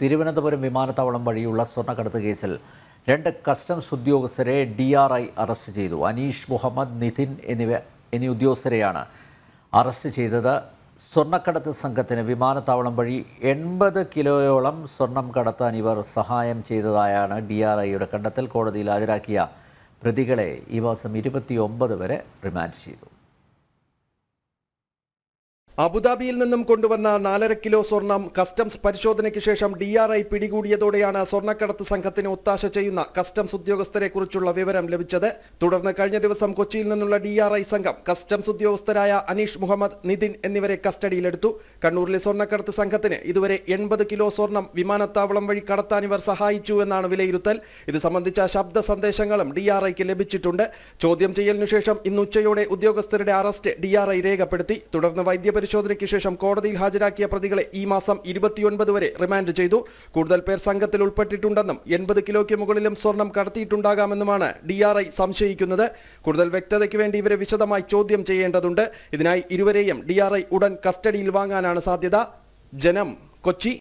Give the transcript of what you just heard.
തിരുവനന്തപുരം വിമാനത്താവളം വഴിയുള്ള സ്വർണ്ണക്കടത്ത് കേസിൽ രണ്ട് കസ്റ്റംസ് ഉദ്യോഗസ്ഥരെ ഡി ആർ ഐ അറസ്റ്റ് ചെയ്തു അനീഷ് മുഹമ്മദ് നിതിൻ എന്നിവ എന്നീ ഉദ്യോഗസ്ഥരെയാണ് അറസ്റ്റ് ചെയ്തത് സ്വർണ്ണക്കടത്ത് സംഘത്തിന് വിമാനത്താവളം വഴി എൺപത് കിലോയോളം സ്വർണം കടത്താൻ ഇവർ സഹായം ചെയ്തതായാണ് ഡി ആർ ഐയുടെ കണ്ടെത്തൽ കോടതിയിൽ ഹാജരാക്കിയ പ്രതികളെ ഈ മാസം ഇരുപത്തിയൊമ്പത് വരെ റിമാൻഡ് ചെയ്തു അബുദാബിയിൽ നിന്നും കൊണ്ടുവന്ന നാലര കിലോ സ്വർണം കസ്റ്റംസ് പരിശോധനയ്ക്ക് ശേഷം ഡി ആർ ഐ പിടികൂടിയതോടെയാണ് സ്വർണ്ണക്കടത്ത് സംഘത്തിന് ഒത്താശ ചെയ്യുന്ന കസ്റ്റംസ് ഉദ്യോഗസ്ഥരെ കുറിച്ചുള്ള വിവരം ലഭിച്ചത് തുടർന്ന് കഴിഞ്ഞ ദിവസം കൊച്ചിയിൽ നിന്നുള്ള ഡി ആർ ഐ സംഘം കസ്റ്റംസ് ഉദ്യോഗസ്ഥരായ അനീഷ് മുഹമ്മദ് നിതിൻ എന്നിവരെ കസ്റ്റഡിയിലെടുത്തു കണ്ണൂരിലെ സ്വർണ്ണക്കടത്ത് സംഘത്തിന് ഇതുവരെ എൺപത് കിലോ സ്വർണം വിമാനത്താവളം വഴി കടത്താൻ ഇവർ സഹായിച്ചു എന്നാണ് വിലയിരുത്തൽ ഇത് സംബന്ധിച്ച ശബ്ദ സന്ദേശങ്ങളും ഡി ആർ ഐക്ക് ലഭിച്ചിട്ടുണ്ട് ചോദ്യം ചെയ്യലിനുശേഷം ഇന്ന് ഉച്ചയോടെ ഉദ്യോഗസ്ഥരുടെ അറസ്റ്റ് ഡി ആർ ഐ രേഖപ്പെടുത്തി തുടർന്ന് വൈദ്യപരി പരിശോധനയ്ക്ക് ശേഷം കോടതിയിൽ ഹാജരാക്കിയ പ്രതികളെ ഈ മാസം ഇരുപത്തിയൊൻപത് വരെ റിമാൻഡ് ചെയ്തു കൂടുതൽ പേർ സംഘത്തിൽ ഉൾപ്പെട്ടിട്ടുണ്ടെന്നും എൺപത് കിലോയ്ക്ക് മുകളിലും സ്വർണം കടത്തിയിട്ടുണ്ടാകാമെന്നുമാണ് ഡിആർഐ സംശയിക്കുന്നത് കൂടുതൽ വ്യക്തതയ്ക്ക് വേണ്ടി ഇവരെ വിശദമായി ചോദ്യം ചെയ്യേണ്ടതുണ്ട് ഇതിനായി ഇരുവരെയും ഡിആർഐ ഉടൻ കസ്റ്റഡിയിൽ വാങ്ങാനാണ് സാധ്യത ജനം കൊച്ചി